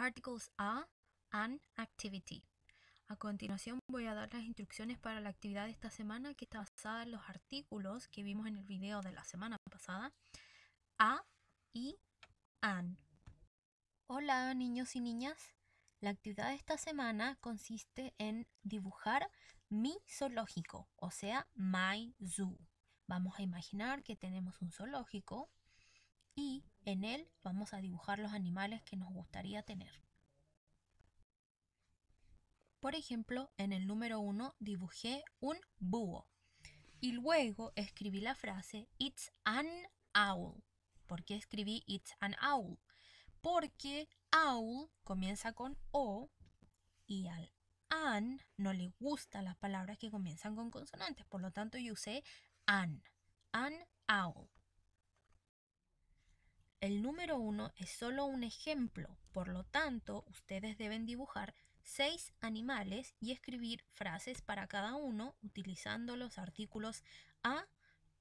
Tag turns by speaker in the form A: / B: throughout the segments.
A: Articles A and Activity. A continuación voy a dar las instrucciones para la actividad de esta semana que está basada en los artículos que vimos en el video de la semana pasada. A y AN. Hola niños y niñas. La actividad de esta semana consiste en dibujar mi zoológico, o sea, my zoo. Vamos a imaginar que tenemos un zoológico y en él vamos a dibujar los animales que nos gustaría tener. Por ejemplo, en el número 1 dibujé un búho y luego escribí la frase It's an owl. ¿Por qué escribí It's an owl? Porque owl comienza con O y al an no le gustan las palabras que comienzan con consonantes, por lo tanto yo usé an, an owl. El número 1 es solo un ejemplo, por lo tanto, ustedes deben dibujar seis animales y escribir frases para cada uno utilizando los artículos a,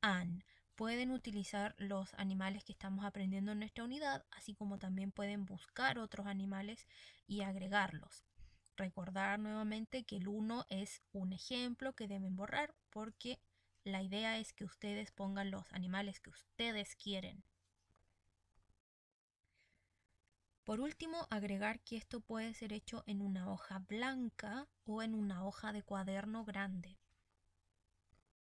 A: an. Pueden utilizar los animales que estamos aprendiendo en nuestra unidad, así como también pueden buscar otros animales y agregarlos. Recordar nuevamente que el 1 es un ejemplo que deben borrar porque la idea es que ustedes pongan los animales que ustedes quieren. Por último, agregar que esto puede ser hecho en una hoja blanca o en una hoja de cuaderno grande.